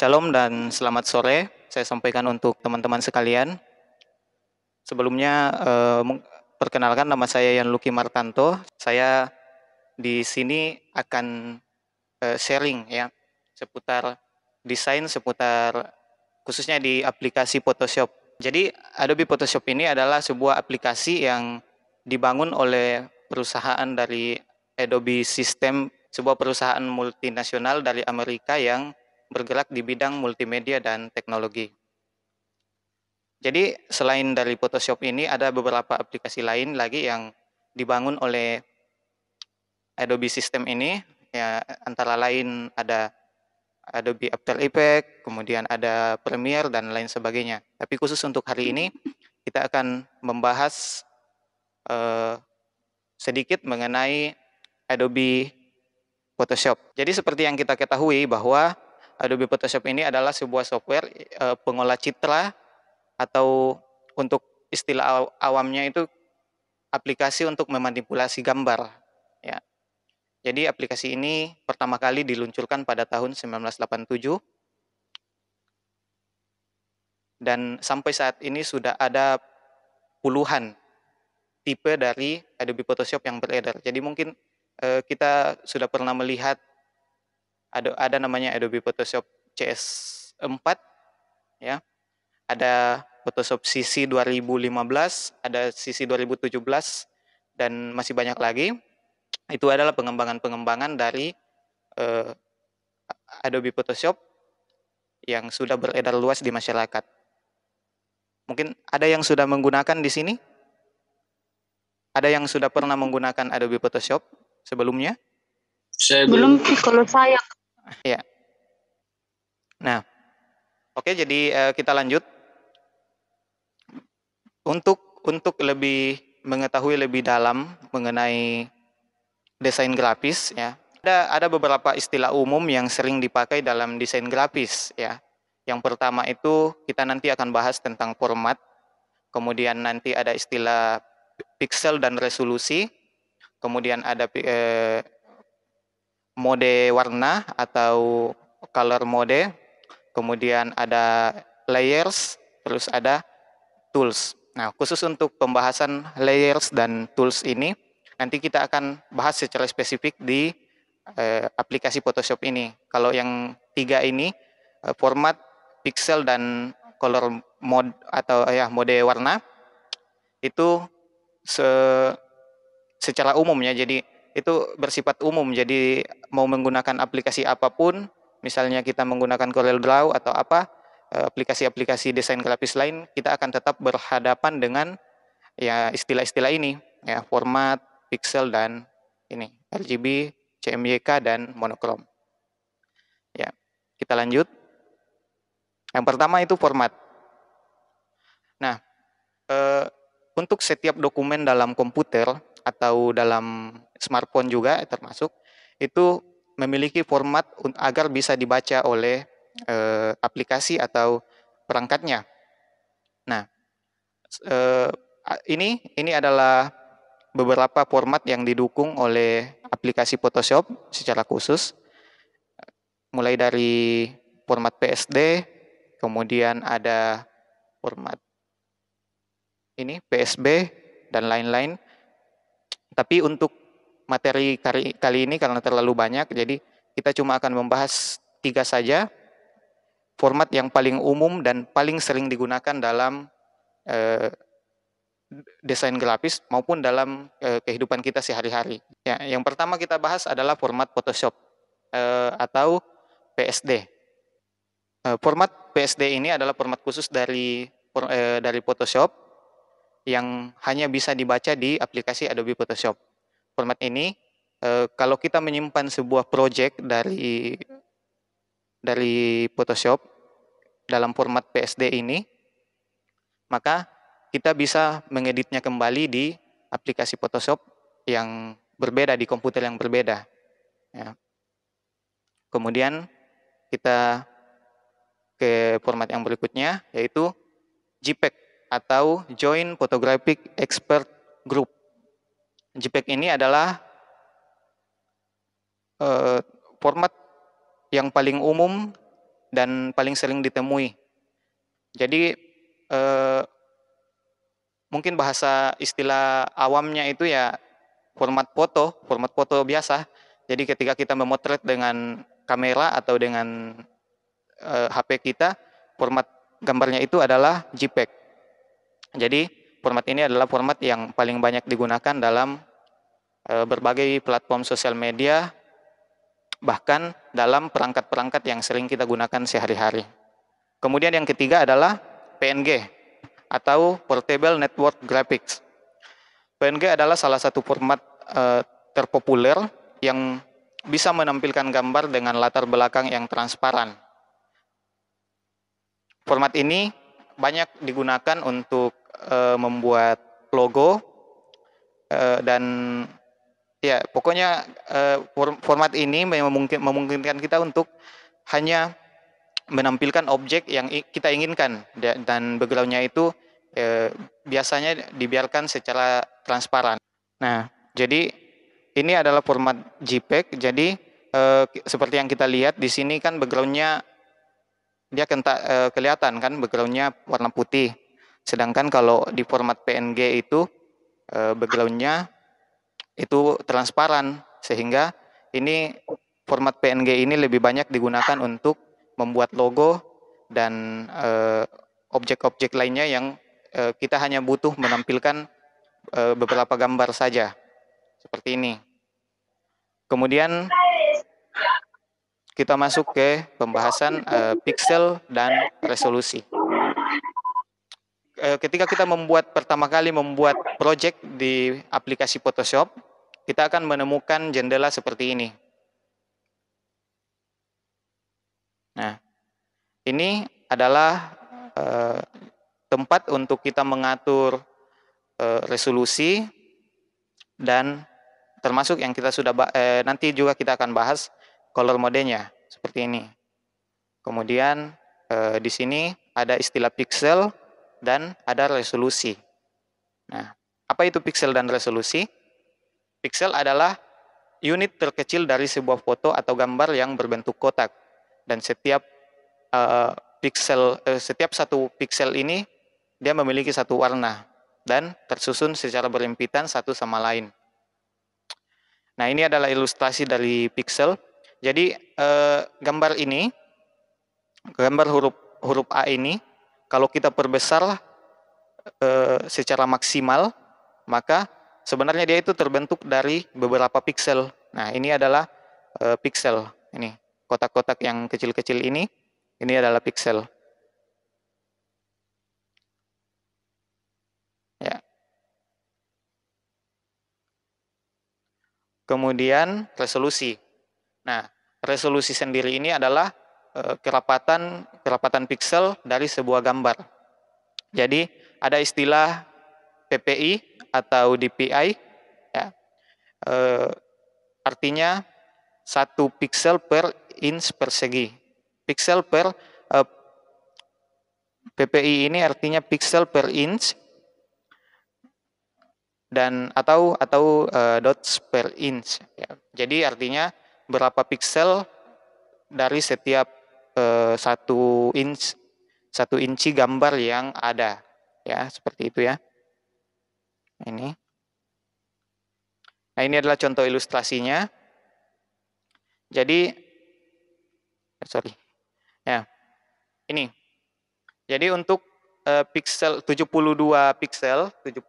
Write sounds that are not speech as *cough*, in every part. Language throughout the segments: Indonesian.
Shalom dan selamat sore. Saya sampaikan untuk teman-teman sekalian. Sebelumnya eh, perkenalkan nama saya Yan Luki Martanto. Saya di sini akan eh, sharing ya seputar desain, seputar khususnya di aplikasi Photoshop. Jadi Adobe Photoshop ini adalah sebuah aplikasi yang dibangun oleh perusahaan dari Adobe System, sebuah perusahaan multinasional dari Amerika yang bergerak di bidang multimedia dan teknologi. Jadi selain dari Photoshop ini ada beberapa aplikasi lain lagi yang dibangun oleh Adobe System ini ya antara lain ada Adobe After Effects, kemudian ada Premiere dan lain sebagainya. Tapi khusus untuk hari ini kita akan membahas eh, sedikit mengenai Adobe Photoshop. Jadi seperti yang kita ketahui bahwa Adobe Photoshop ini adalah sebuah software eh, pengolah citra atau untuk istilah awamnya itu aplikasi untuk memanipulasi gambar. Ya. Jadi aplikasi ini pertama kali diluncurkan pada tahun 1987 dan sampai saat ini sudah ada puluhan tipe dari Adobe Photoshop yang beredar. Jadi mungkin eh, kita sudah pernah melihat ada ada namanya Adobe Photoshop CS4 ya. Ada Photoshop CC 2015, ada CC 2017 dan masih banyak lagi. Itu adalah pengembangan-pengembangan dari eh, Adobe Photoshop yang sudah beredar luas di masyarakat. Mungkin ada yang sudah menggunakan di sini? Ada yang sudah pernah menggunakan Adobe Photoshop sebelumnya? Saya belum. sih kalau saya Ya. Nah, oke jadi eh, kita lanjut. Untuk untuk lebih mengetahui lebih dalam mengenai desain grafis ya. Ada ada beberapa istilah umum yang sering dipakai dalam desain grafis ya. Yang pertama itu kita nanti akan bahas tentang format. Kemudian nanti ada istilah pixel dan resolusi. Kemudian ada eh, mode warna atau color mode, kemudian ada layers, terus ada tools. Nah, khusus untuk pembahasan layers dan tools ini, nanti kita akan bahas secara spesifik di eh, aplikasi Photoshop ini. Kalau yang tiga ini, eh, format, pixel, dan color mode atau ya mode warna itu se secara umumnya jadi itu bersifat umum. Jadi mau menggunakan aplikasi apapun, misalnya kita menggunakan Corel Draw atau apa, eh, aplikasi-aplikasi desain grafis lain, kita akan tetap berhadapan dengan ya istilah-istilah ini, ya format, pixel dan ini RGB, CMYK dan monokrom. Ya, kita lanjut. Yang pertama itu format. Nah, e, untuk setiap dokumen dalam komputer atau dalam smartphone juga termasuk itu memiliki format agar bisa dibaca oleh e, aplikasi atau perangkatnya. Nah, e, ini ini adalah beberapa format yang didukung oleh aplikasi Photoshop secara khusus, mulai dari format PSD, kemudian ada format ini PSB dan lain-lain. Tapi untuk materi kali, kali ini karena terlalu banyak, jadi kita cuma akan membahas tiga saja, format yang paling umum dan paling sering digunakan dalam eh, desain grafis maupun dalam eh, kehidupan kita sehari-hari. Ya, yang pertama kita bahas adalah format Photoshop eh, atau PSD. Eh, format PSD ini adalah format khusus dari eh, dari Photoshop yang hanya bisa dibaca di aplikasi Adobe Photoshop format ini e, kalau kita menyimpan sebuah project dari dari Photoshop dalam format PSD ini maka kita bisa mengeditnya kembali di aplikasi Photoshop yang berbeda di komputer yang berbeda. Ya. Kemudian kita ke format yang berikutnya yaitu JPEG atau Joint Photographic Expert Group. JPEG ini adalah eh, format yang paling umum dan paling sering ditemui. Jadi eh, mungkin bahasa istilah awamnya itu ya format foto, format foto biasa. Jadi ketika kita memotret dengan kamera atau dengan HP eh, kita, format gambarnya itu adalah JPEG. Jadi format ini adalah format yang paling banyak digunakan dalam e, berbagai platform sosial media, bahkan dalam perangkat-perangkat yang sering kita gunakan sehari-hari. Kemudian yang ketiga adalah PNG atau Portable Network Graphics. PNG adalah salah satu format e, terpopuler yang bisa menampilkan gambar dengan latar belakang yang transparan. Format ini banyak digunakan untuk uh, membuat logo uh, dan ya pokoknya uh, format ini memungkinkan, kita untuk hanya menampilkan objek yang kita inginkan dan backgroundnya itu eh, biasanya dibiarkan secara transparan. Nah, jadi ini adalah format JPEG. Jadi eh, seperti yang kita lihat di sini kan backgroundnya dia kentak eh, kelihatan kan backgroundnya warna putih. Sedangkan kalau di format PNG itu eh, backgroundnya itu transparan sehingga ini format PNG ini lebih banyak digunakan untuk membuat logo dan eh, objek-objek lainnya yang eh, kita hanya butuh menampilkan beberapa gambar saja seperti ini. Kemudian kita masuk ke pembahasan uh, pixel dan resolusi. Eh, ketika kita membuat pertama kali membuat project di aplikasi Photoshop, kita akan menemukan jendela seperti ini. Nah, ini adalah eh, tempat untuk kita mengatur eh, resolusi dan termasuk yang kita sudah nanti juga kita akan bahas color modenya seperti ini. Kemudian di sini ada istilah pixel dan ada resolusi. Nah, apa itu pixel dan resolusi? Pixel adalah unit terkecil dari sebuah foto atau gambar yang berbentuk kotak dan setiap uh, eh, pixel uh, eh, setiap satu pixel ini dia memiliki satu warna dan tersusun secara berimpitan satu sama lain. Nah, ini adalah ilustrasi dari pixel. Jadi uh, gambar ini gambar huruf huruf A ini kalau kita perbesarlah e, secara maksimal, maka sebenarnya dia itu terbentuk dari beberapa piksel. Nah, ini adalah e, piksel. Ini kotak-kotak yang kecil-kecil ini, ini adalah piksel. Ya. Kemudian resolusi. Nah, resolusi sendiri ini adalah Eh, kerapatan kerapatan piksel dari sebuah gambar. Jadi ada istilah PPI atau DPI, ya. e, artinya satu piksel per inch persegi. Piksel per e, eh, PPI ini artinya piksel per inch dan atau atau e, dots per inch. Ya. Jadi artinya berapa piksel dari setiap Eh, satu inch satu inci gambar yang ada ya seperti itu ya ini nah ini adalah contoh ilustrasinya jadi eh, sorry ya ini jadi untuk uh, pixel 72 pixel 72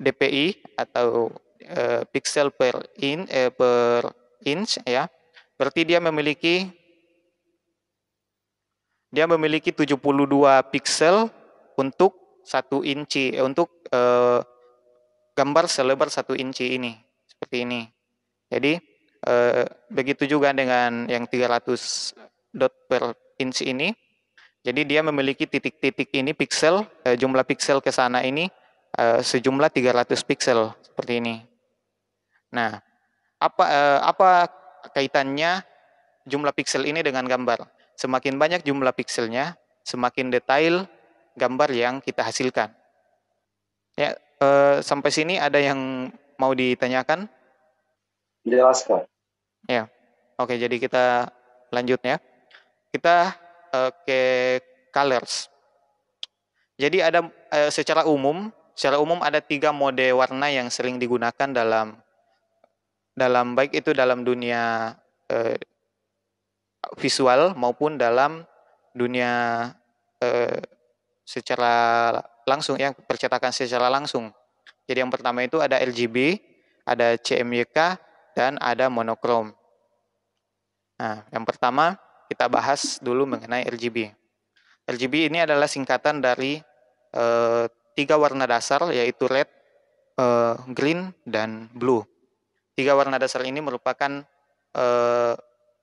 DPI atau uh, pixel per in uh, per inch ya Berarti dia memiliki dia memiliki 72 pixel untuk satu inci eh, untuk eh, gambar selebar satu inci ini seperti ini. Jadi eh, begitu juga dengan yang 300 dot per inci ini. Jadi dia memiliki titik-titik ini pixel eh, jumlah pixel ke sana ini eh, sejumlah 300 pixel seperti ini. Nah, apa eh, apa kaitannya jumlah piksel ini dengan gambar. Semakin banyak jumlah pikselnya, semakin detail gambar yang kita hasilkan. Ya, eh, sampai sini ada yang mau ditanyakan? Jelaskan. Ya. Oke, jadi kita lanjut ya. Kita eh, ke colors. Jadi ada eh, secara umum, secara umum ada tiga mode warna yang sering digunakan dalam dalam baik itu dalam dunia eh, visual maupun dalam dunia eh, secara langsung yang percetakan secara langsung. Jadi yang pertama itu ada LGB, ada CMYK dan ada monokrom. Nah, yang pertama kita bahas dulu mengenai RGB. RGB ini adalah singkatan dari eh, tiga warna dasar yaitu red, eh, green dan blue. Tiga warna dasar ini merupakan eh,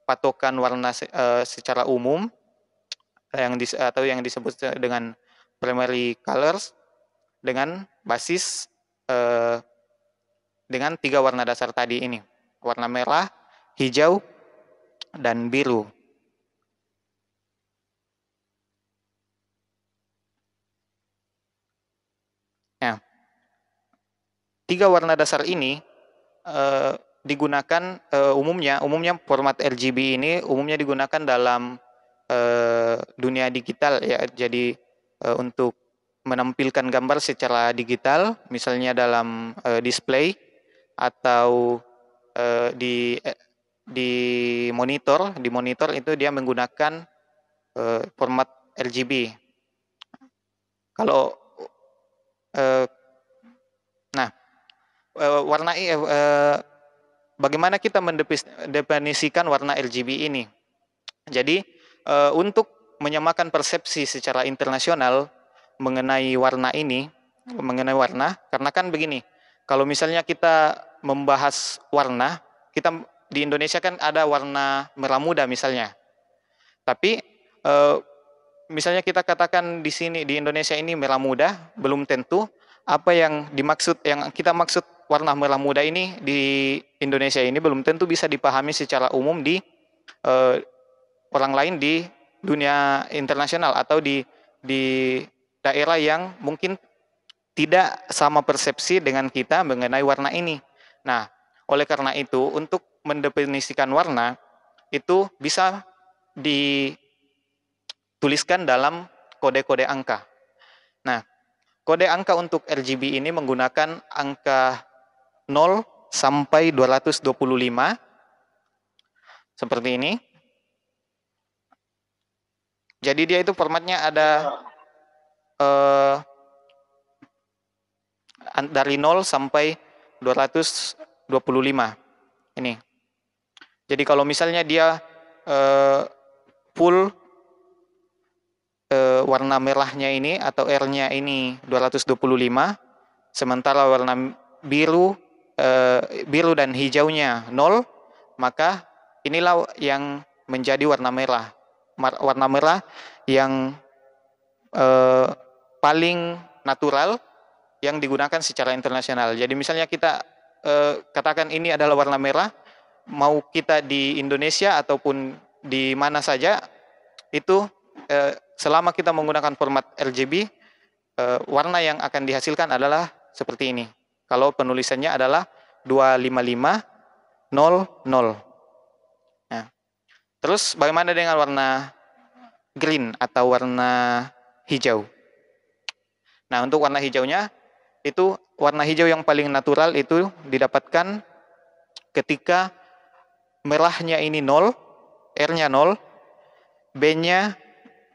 patokan warna eh, secara umum yang dis, atau yang disebut dengan primary colors dengan basis eh, dengan tiga warna dasar tadi ini warna merah, hijau, dan biru. Ya. tiga warna dasar ini Eh, digunakan uh, umumnya umumnya format RGB ini umumnya digunakan dalam uh, dunia digital ya jadi uh, untuk menampilkan gambar secara digital misalnya dalam uh, display atau uh, di di monitor di monitor itu dia menggunakan uh, format RGB kalau uh, nah uh, warna uh, bagaimana kita mendefinisikan warna RGB ini. Jadi uh, untuk menyamakan persepsi secara internasional mengenai warna ini, hmm. mengenai warna, karena kan begini, kalau misalnya kita membahas warna, kita di Indonesia kan ada warna merah muda misalnya. Tapi uh, misalnya kita katakan di sini di Indonesia ini merah muda belum tentu apa yang dimaksud yang kita maksud warna merah muda ini di Indonesia ini belum tentu bisa dipahami secara umum di uh, orang lain di dunia internasional atau di di daerah yang mungkin tidak sama persepsi dengan kita mengenai warna ini. Nah, oleh karena itu untuk mendefinisikan warna itu bisa dituliskan dalam kode-kode angka. Nah, kode angka untuk RGB ini menggunakan angka 0 sampai 225 seperti ini. Jadi dia itu formatnya ada eh, dari 0 sampai 225. Ini. Jadi kalau misalnya dia eh, full eh, warna merahnya ini atau R-nya ini 225, sementara warna biru Eh, biru dan hijaunya nol, maka inilah yang menjadi warna merah. Warna merah yang eh, paling natural yang digunakan secara internasional. Jadi misalnya kita eh, katakan ini adalah warna merah, mau kita di Indonesia ataupun di mana saja itu eh, selama kita menggunakan format RGB eh, warna yang akan dihasilkan adalah seperti ini. Kalau penulisannya adalah 25500. Nah. Terus bagaimana dengan warna green atau warna hijau? Nah, untuk warna hijaunya itu warna hijau yang paling natural itu didapatkan ketika merahnya ini 0, R-nya 0, B-nya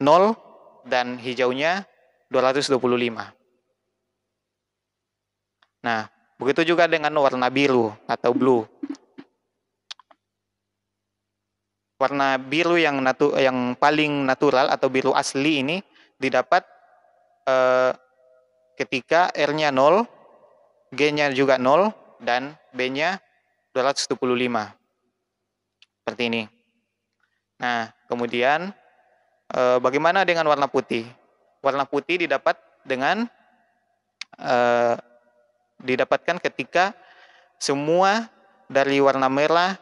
0 dan hijaunya 225. Nah, begitu juga dengan warna biru atau blue. Warna biru yang natu yang paling natural atau biru asli ini didapat eh, ketika R-nya 0, G-nya juga 0 dan B-nya 275. Seperti ini. Nah, kemudian eh, bagaimana dengan warna putih? Warna putih didapat dengan eh, didapatkan ketika semua dari warna merah,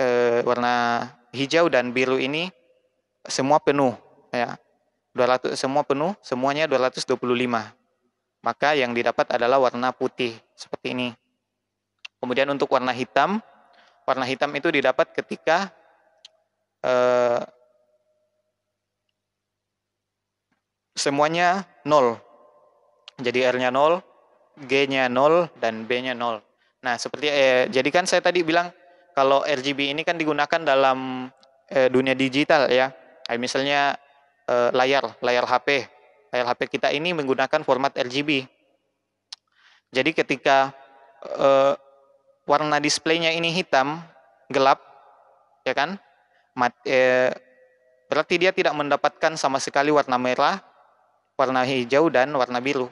e, warna hijau dan biru ini semua penuh ya. 200 semua penuh, semuanya 225. Maka yang didapat adalah warna putih seperti ini. Kemudian untuk warna hitam, warna hitam itu didapat ketika e, semuanya nol. Jadi R-nya nol, G-nya 0 dan B-nya 0. Nah, seperti eh, jadi kan saya tadi bilang kalau RGB ini kan digunakan dalam eh, dunia digital ya. misalnya eh, layar, layar HP. Layar HP kita ini menggunakan format RGB. Jadi ketika eh, warna nya ini hitam, gelap, ya kan? Mat, eh, berarti dia tidak mendapatkan sama sekali warna merah, warna hijau dan warna biru.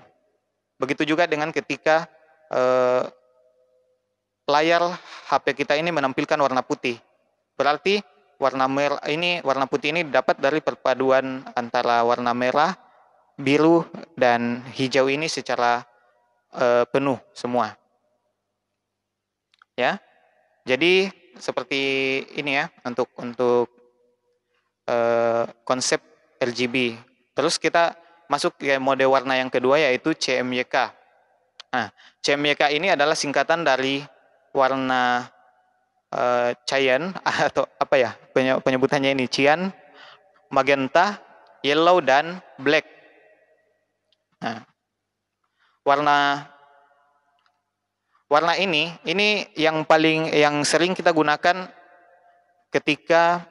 Begitu juga dengan ketika eh, layar HP kita ini menampilkan warna putih. Berarti warna merah ini warna putih ini dapat dari perpaduan antara warna merah, biru dan hijau ini secara eh, penuh semua. Ya. Jadi seperti ini ya untuk untuk eh, konsep RGB. Terus kita masuk ke mode warna yang kedua yaitu CMYK. Nah, CMYK ini adalah singkatan dari warna uh, eh, cyan *laughs* atau apa ya penyebutannya ini cyan, magenta, yellow dan black. Nah, warna warna ini ini yang paling yang sering kita gunakan ketika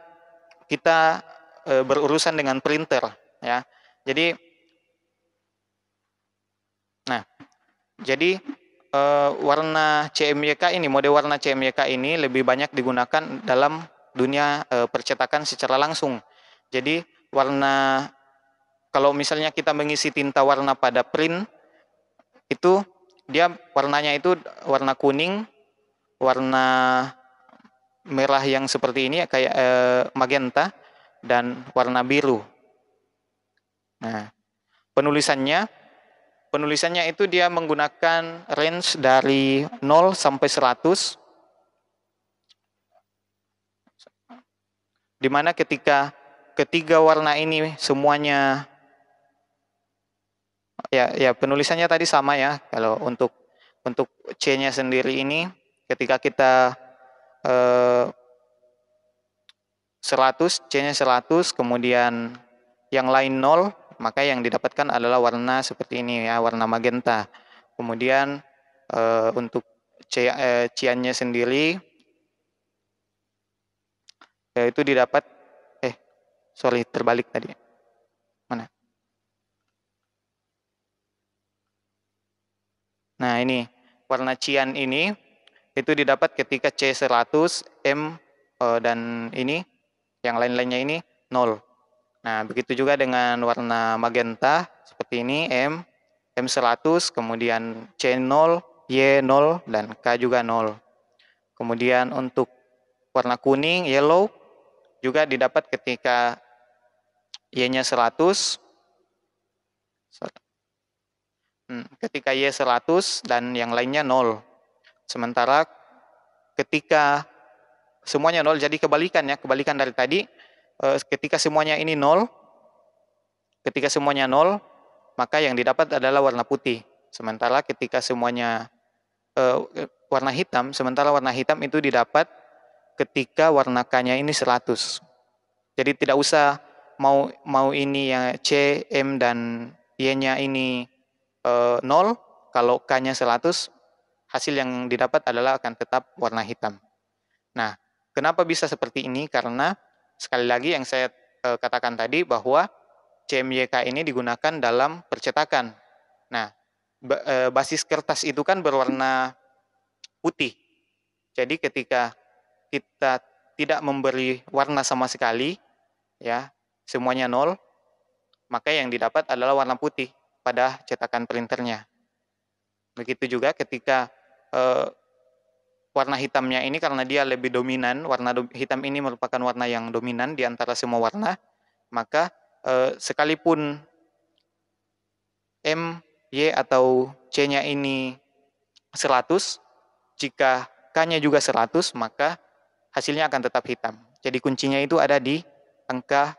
kita eh, berurusan dengan printer ya. Jadi Nah, jadi e, warna CMYK ini, mode warna CMYK ini lebih banyak digunakan dalam dunia e, percetakan secara langsung. Jadi warna kalau misalnya kita mengisi tinta warna pada print itu dia warnanya itu warna kuning, warna merah yang seperti ini kayak e, magenta dan warna biru. Nah, penulisannya Penulisannya itu dia menggunakan range dari 0 sampai 100. dimana ketika ketiga warna ini semuanya ya ya penulisannya tadi sama ya kalau untuk untuk C-nya sendiri ini ketika kita eh, 100 C-nya 100 kemudian yang lain 0 maka yang didapatkan adalah warna seperti ini ya, warna magenta. Kemudian e, untuk C, e, eh, ciannya sendiri yaitu didapat eh sorry terbalik tadi. Mana? Nah, ini warna cian ini itu didapat ketika C100, M e, dan ini yang lain-lainnya ini 0. Nah, begitu juga dengan warna magenta seperti ini M, M100, kemudian C0, Y0 dan K juga 0. Kemudian untuk warna kuning yellow juga didapat ketika Y-nya 100 hmm, ketika Y 100 dan yang lainnya 0. Sementara ketika semuanya 0 jadi kebalikan ya, kebalikan dari tadi Eh, ketika semuanya ini nol, ketika semuanya nol, maka yang didapat adalah warna putih. Sementara ketika semuanya uh, warna hitam, sementara warna hitam itu didapat ketika warna K-nya ini 100. Jadi tidak usah mau mau ini yang C, M dan Y-nya ini uh, eh, 0, kalau K-nya 100, hasil yang didapat adalah akan tetap warna hitam. Nah, kenapa bisa seperti ini? Karena sekali lagi yang saya eh, katakan tadi bahwa CMYK ini digunakan dalam percetakan. Nah, eh, basis kertas itu kan berwarna putih. Jadi ketika kita tidak memberi warna sama sekali, ya semuanya nol, maka yang didapat adalah warna putih pada cetakan printernya. Begitu juga ketika eh, warna hitamnya ini karena dia lebih dominan, warna do hitam ini merupakan warna yang dominan di antara semua warna, maka e, sekalipun M, Y atau C-nya ini 100, jika K-nya juga 100, maka hasilnya akan tetap hitam. Jadi kuncinya itu ada di angka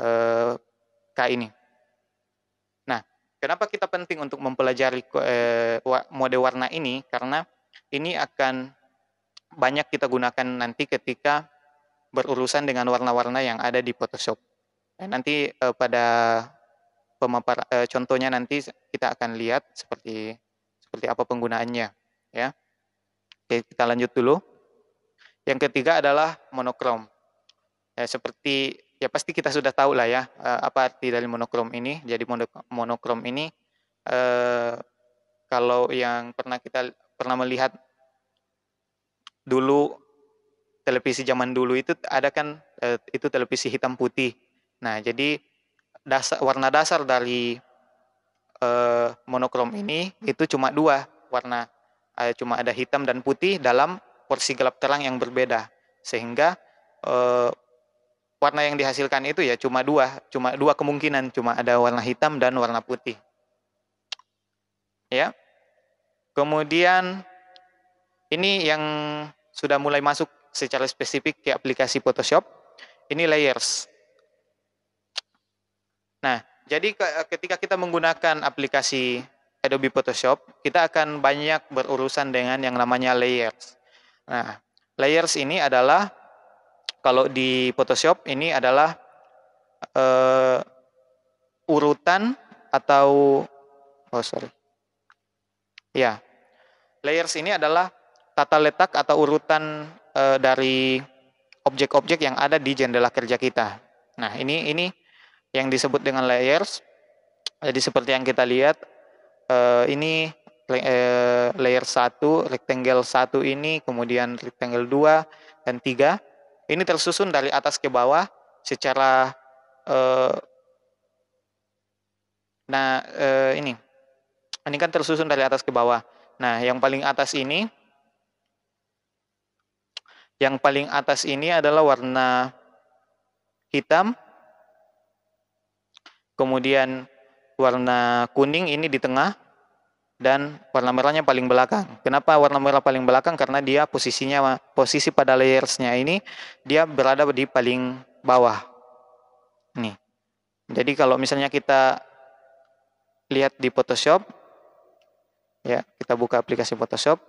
e, K ini. Nah, kenapa kita penting untuk mempelajari eh, mode warna ini? Karena ini akan banyak kita gunakan nanti ketika berurusan dengan warna-warna yang ada di Photoshop. Dan nanti eh, pada pemapar eh, contohnya nanti kita akan lihat seperti seperti apa penggunaannya, ya. Oke, kita lanjut dulu. Yang ketiga adalah monokrom. Ya, seperti ya pasti kita sudah tahu lah ya eh, apa arti dari monokrom ini. Jadi monokrom ini eh, kalau yang pernah kita pernah melihat dulu televisi zaman dulu itu ada kan eh, itu televisi hitam putih. Nah, jadi dasar warna dasar dari eh, monokrom ini itu cuma dua warna, eh, cuma ada hitam dan putih dalam porsi gelap terang yang berbeda, sehingga eh, warna yang dihasilkan itu ya cuma dua, cuma dua kemungkinan, cuma ada warna hitam dan warna putih. Ya, Kemudian ini yang sudah mulai masuk secara spesifik ke aplikasi Photoshop. Ini layers. Nah, jadi ketika kita menggunakan aplikasi Adobe Photoshop, kita akan banyak berurusan dengan yang namanya layers. Nah, layers ini adalah kalau di Photoshop ini adalah uh, urutan atau oh sorry Ya. Layers ini adalah tata letak atau urutan e, dari objek-objek yang ada di jendela kerja kita. Nah, ini ini yang disebut dengan layers. Jadi seperti yang kita lihat e, ini e, layer 1, rectangle 1 ini, kemudian rectangle 2 dan 3. Ini tersusun dari atas ke bawah secara e, nah e, ini ini kan tersusun dari atas ke bawah. Nah, yang paling atas ini yang paling atas ini adalah warna hitam. Kemudian warna kuning ini di tengah dan warna merahnya paling belakang. Kenapa warna merah paling belakang? Karena dia posisinya posisi pada layersnya ini dia berada di paling bawah. Nih. Jadi kalau misalnya kita lihat di Photoshop Ya, kita buka aplikasi Photoshop.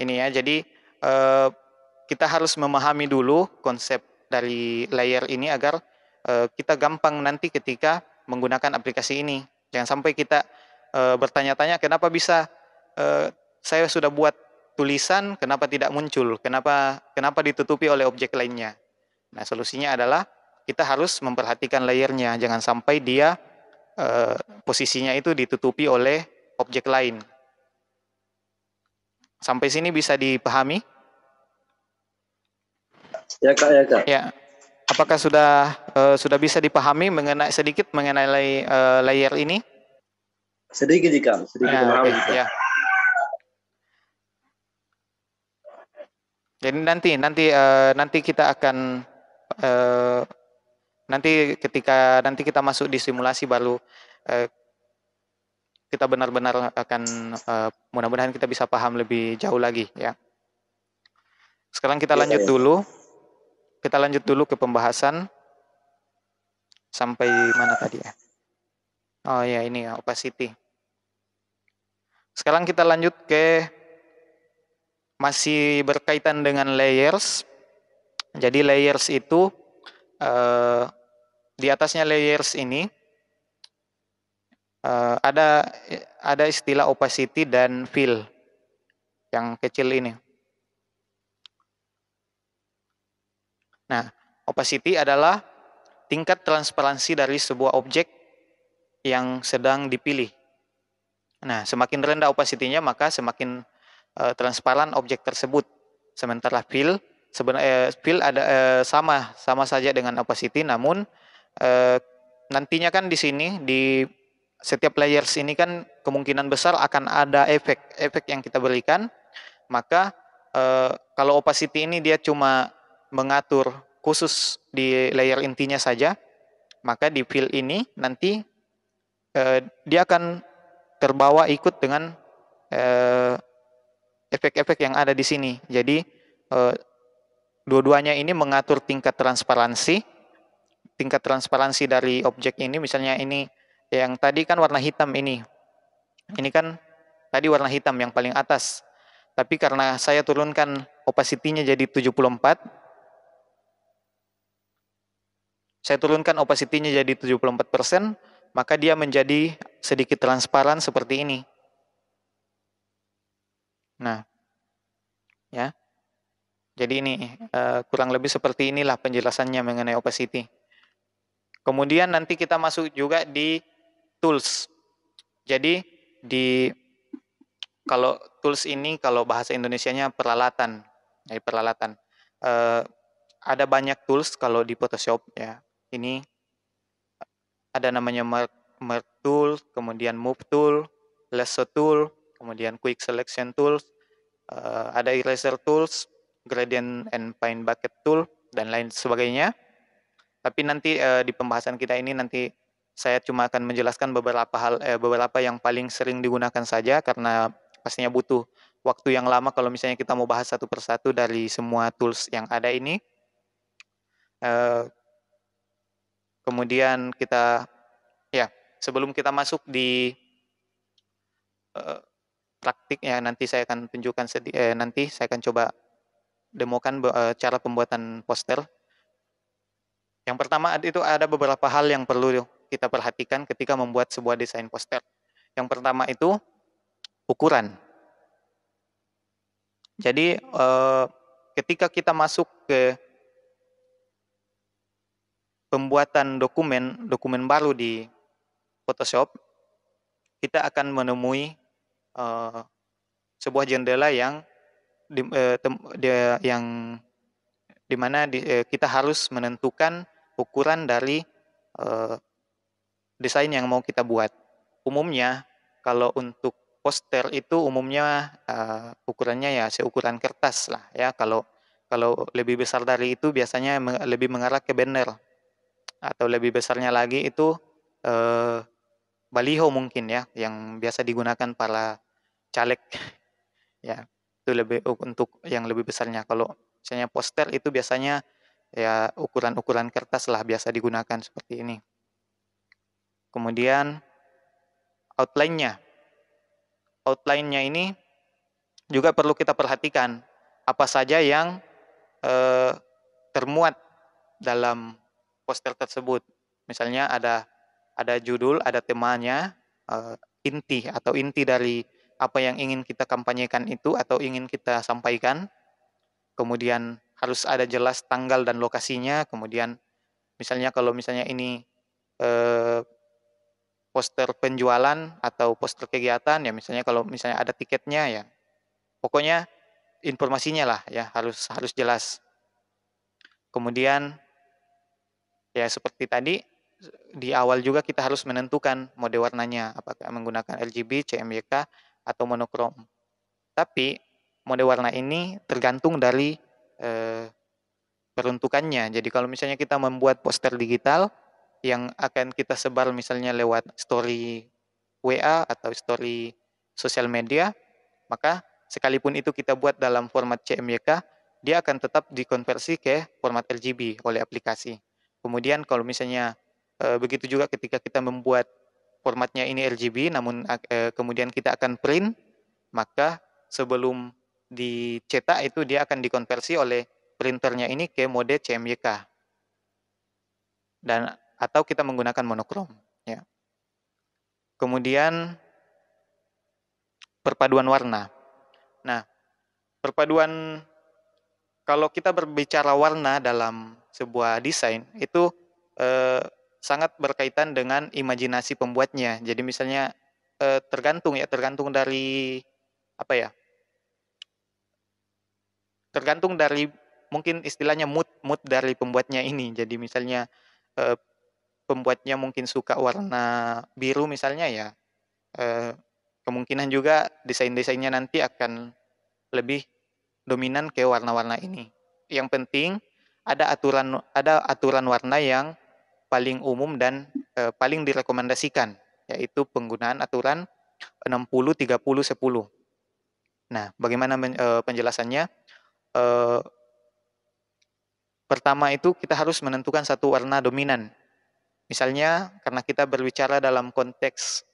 Ini ya, jadi eh, kita harus memahami dulu konsep dari layer ini agar eh, kita gampang nanti ketika menggunakan aplikasi ini. Jangan sampai kita eh, bertanya-tanya kenapa bisa eh, saya sudah buat tulisan kenapa tidak muncul, kenapa kenapa ditutupi oleh objek lainnya. Nah, solusinya adalah kita harus memperhatikan layernya, jangan sampai dia eh, posisinya itu ditutupi oleh objek lain. Sampai sini bisa dipahami? Ya kak, ya kak. Ya. Apakah sudah uh, sudah bisa dipahami mengenai sedikit mengenai lay, uh, eh, layer ini? Sedikit jika, sedikit nah, ya, okay, ya. Jadi nanti nanti uh, nanti kita akan uh, nanti ketika nanti kita masuk di simulasi baru uh, kita benar-benar akan uh, mudah-mudahan kita bisa paham lebih jauh lagi ya. Sekarang kita iya, lanjut iya. dulu. Kita lanjut dulu ke pembahasan sampai mana tadi ya? Oh ya ini ya opacity. Sekarang kita lanjut ke masih berkaitan dengan layers. Jadi layers itu uh, di atasnya layers ini uh, ada ada istilah opacity dan fill yang kecil ini. Nah, opacity adalah tingkat transparansi dari sebuah objek yang sedang dipilih. Nah, semakin rendah opacity-nya maka semakin uh, transparan objek tersebut. Sementara fill sebenarnya eh, fill ada eh, sama sama saja dengan opacity namun eh, nantinya kan di sini di setiap layers ini kan kemungkinan besar akan ada efek-efek yang kita berikan. Maka eh, kalau opacity ini dia cuma mengatur khusus di layer intinya saja, maka di fill ini nanti eh, dia akan terbawa ikut dengan eh, efek-efek yang ada di sini. Jadi eh, dua-duanya ini mengatur tingkat transparansi, tingkat transparansi dari objek ini. Misalnya ini yang tadi kan warna hitam ini. Ini kan tadi warna hitam yang paling atas. Tapi karena saya turunkan opacity-nya jadi 74, saya turunkan opacity-nya jadi 74%, maka dia menjadi sedikit transparan seperti ini. Nah, ya. Jadi ini eh, kurang lebih seperti inilah penjelasannya mengenai opacity. Kemudian nanti kita masuk juga di tools. Jadi di kalau tools ini kalau bahasa Indonesianya peralatan, dari peralatan. Uh, ada banyak tools kalau di Photoshop ya. Ini ada namanya merge, tool, kemudian move tool, lasso tool, kemudian quick selection tools, uh, ada eraser tools, gradient and paint bucket tool dan lain sebagainya. Tapi nanti uh, di pembahasan kita ini nanti saya cuma akan menjelaskan beberapa hal eh, beberapa yang paling sering digunakan saja karena pastinya butuh waktu yang lama kalau misalnya kita mau bahas satu persatu dari semua tools yang ada ini. Eh, kemudian kita ya sebelum kita masuk di eh, praktik ya nanti saya akan tunjukkan eh, nanti saya akan coba demokan eh, cara pembuatan poster. Yang pertama itu ada beberapa hal yang perlu kita perhatikan ketika membuat sebuah desain poster. Yang pertama itu ukuran. Jadi eh, ketika kita masuk ke pembuatan dokumen dokumen baru di Photoshop, kita akan menemui eh, sebuah jendela yang di, eh, di, yang dimana di, kita harus menentukan ukuran dari desain yang mau kita buat. Umumnya kalau untuk poster itu umumnya uh, ukurannya ya seukuran kertas lah ya kalau kalau lebih besar dari itu biasanya lebih mengarah ke banner atau lebih besarnya lagi itu uh, baliho mungkin ya yang biasa digunakan para caleg *laughs* ya itu lebih untuk yang lebih besarnya kalau misalnya poster itu biasanya ya ukuran-ukuran kertas lah biasa digunakan seperti ini. Kemudian outline-nya. Outline-nya ini juga perlu kita perhatikan apa saja yang eh, termuat dalam poster tersebut. Misalnya ada ada judul, ada temanya, eh, inti atau inti dari apa yang ingin kita kampanyekan itu atau ingin kita sampaikan. Kemudian harus ada jelas tanggal dan lokasinya. Kemudian misalnya kalau misalnya ini eh, poster penjualan atau poster kegiatan ya misalnya kalau misalnya ada tiketnya ya pokoknya informasinya lah ya harus harus jelas kemudian ya seperti tadi di awal juga kita harus menentukan mode warnanya apakah menggunakan RGB, CMYK atau monokrom. Tapi mode warna ini tergantung dari eh, peruntukannya. Jadi kalau misalnya kita membuat poster digital yang akan kita sebar misalnya lewat story WA atau story sosial media, maka sekalipun itu kita buat dalam format CMYK, dia akan tetap dikonversi ke format RGB oleh aplikasi. Kemudian kalau misalnya eh, begitu juga ketika kita membuat formatnya ini RGB, namun eh, kemudian kita akan print, maka sebelum dicetak itu dia akan dikonversi oleh printernya ini ke mode CMYK. Dan atau kita menggunakan monokrom. Ya. Kemudian perpaduan warna. Nah, perpaduan kalau kita berbicara warna dalam sebuah desain itu eh, sangat berkaitan dengan imajinasi pembuatnya. Jadi misalnya eh, tergantung ya, tergantung dari apa ya? Tergantung dari mungkin istilahnya mood mood dari pembuatnya ini. Jadi misalnya eh, pembuatnya mungkin suka warna biru misalnya ya eh, kemungkinan juga desain-desainnya nanti akan lebih dominan ke warna-warna ini. Yang penting ada aturan ada aturan warna yang paling umum dan eh, paling direkomendasikan yaitu penggunaan aturan 60 30 10. Nah, bagaimana men, eh, penjelasannya? Eh, pertama itu kita harus menentukan satu warna dominan Misalnya karena kita berbicara dalam konteks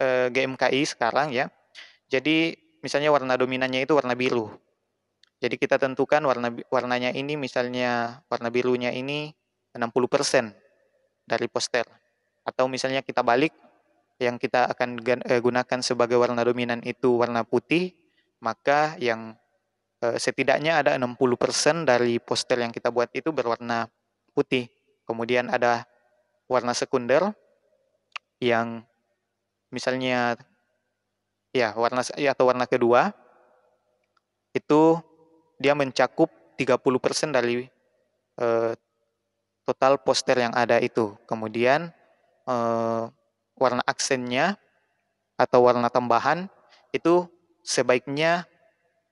eh, e, GMKI sekarang ya. Jadi misalnya warna dominannya itu warna biru. Jadi kita tentukan warna warnanya ini misalnya warna birunya ini 60% dari poster. Atau misalnya kita balik yang kita akan eh, gunakan sebagai warna dominan itu warna putih, maka yang eh, setidaknya ada 60% dari poster yang kita buat itu berwarna putih. Kemudian ada warna sekunder yang misalnya ya warna ya, atau warna kedua itu dia mencakup 30% dari eh, total poster yang ada itu. Kemudian eh, warna aksennya atau warna tambahan itu sebaiknya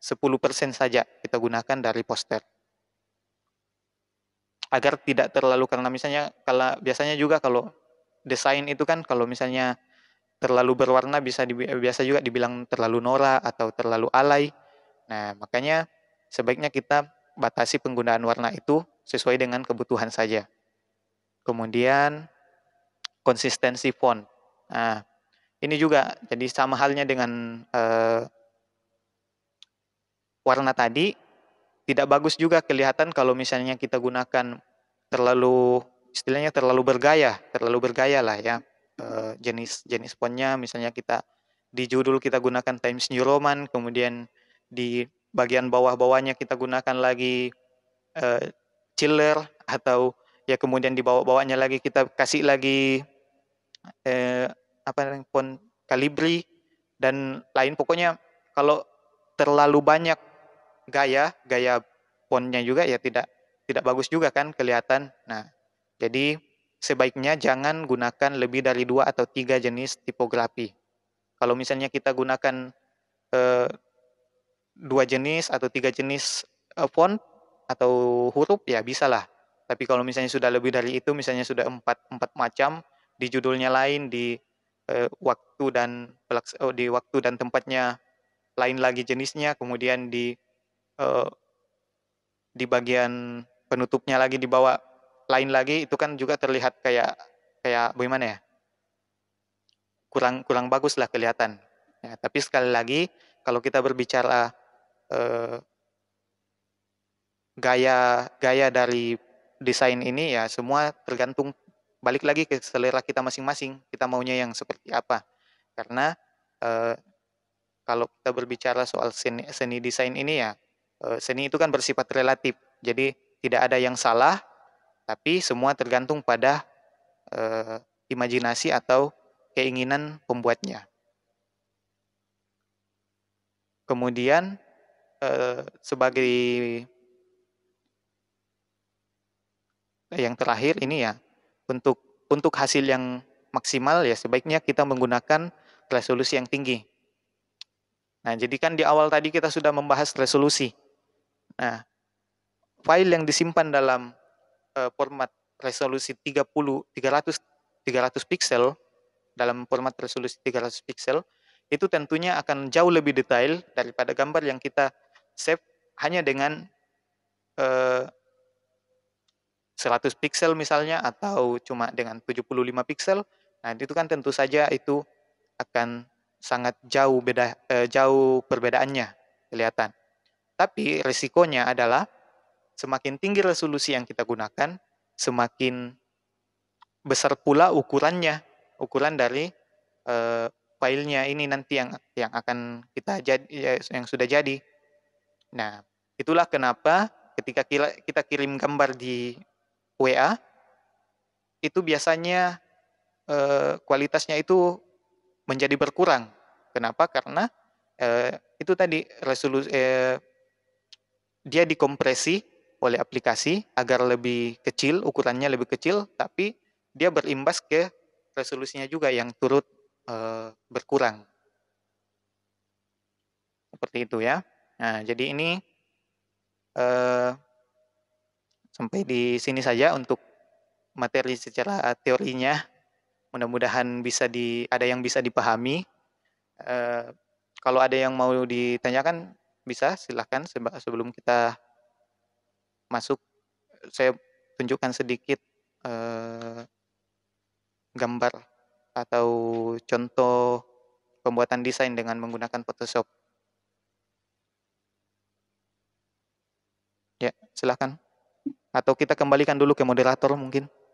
10% saja kita gunakan dari poster agar tidak terlalu karena misalnya kalau biasanya juga kalau desain itu kan kalau misalnya terlalu berwarna bisa di, biasa juga dibilang terlalu norak atau terlalu alay. Nah, makanya sebaiknya kita batasi penggunaan warna itu sesuai dengan kebutuhan saja. Kemudian konsistensi font. Nah, ini juga jadi sama halnya dengan eh, warna tadi tidak bagus juga kelihatan kalau misalnya kita gunakan terlalu istilahnya terlalu bergaya, terlalu bergaya lah ya eh, jenis jenis fontnya misalnya kita di judul kita gunakan Times New Roman, kemudian di bagian bawah-bawahnya kita gunakan lagi uh, chiller atau ya kemudian di bawah-bawahnya lagi kita kasih lagi eh, apa namanya font kalibri dan lain pokoknya kalau terlalu banyak gaya gaya fontnya juga ya tidak tidak bagus juga kan kelihatan. Nah, jadi sebaiknya jangan gunakan lebih dari dua atau tiga jenis tipografi. Kalau misalnya kita gunakan eh, dua jenis atau tiga jenis eh, font atau huruf ya bisa lah. Tapi kalau misalnya sudah lebih dari itu, misalnya sudah empat empat macam di judulnya lain di eh, waktu dan oh, di waktu dan tempatnya lain lagi jenisnya, kemudian di eh, di bagian penutupnya lagi di bawah lain lagi itu kan juga terlihat kayak kayak bagaimana ya kurang kurang bagus lah kelihatan ya, tapi sekali lagi kalau kita berbicara eh, gaya gaya dari desain ini ya semua tergantung balik lagi ke selera kita masing-masing kita maunya yang seperti apa karena eh, kalau kita berbicara soal seni, seni desain ini ya Eh, seni itu kan bersifat relatif. Jadi tidak ada yang salah, tapi semua tergantung pada eh, imajinasi atau keinginan pembuatnya. Kemudian eh, sebagai yang terakhir ini ya untuk untuk hasil yang maksimal ya sebaiknya kita menggunakan resolusi yang tinggi. Nah, jadi kan di awal tadi kita sudah membahas resolusi. Nah, file yang disimpan dalam uh, format resolusi 30 300 300 piksel dalam format resolusi 300 pixel itu tentunya akan jauh lebih detail daripada gambar yang kita save hanya dengan uh, eh, 100 pixel misalnya atau cuma dengan 75 pixel. Nah, itu kan tentu saja itu akan sangat jauh beda eh, jauh perbedaannya kelihatan. Tapi risikonya adalah semakin tinggi resolusi yang kita gunakan, semakin besar pula ukurannya, ukuran dari e, filenya ini nanti yang yang akan kita jadi ya, yang sudah jadi. Nah, itulah kenapa ketika kita kirim gambar di WA itu biasanya e, kualitasnya itu menjadi berkurang. Kenapa? Karena eh, itu tadi resolusi eh, dia dikompresi oleh aplikasi agar lebih kecil, ukurannya lebih kecil, tapi dia berimbas ke resolusinya juga yang turut e, berkurang. Seperti itu ya. Nah, jadi ini e, sampai di sini saja untuk materi secara teorinya. Mudah-mudahan bisa di ada yang bisa dipahami. E, kalau ada yang mau ditanyakan bisa, silahkan sebelum kita masuk, saya tunjukkan sedikit eh, gambar atau contoh pembuatan desain dengan menggunakan Photoshop. Ya, silahkan. Atau kita kembalikan dulu ke moderator mungkin.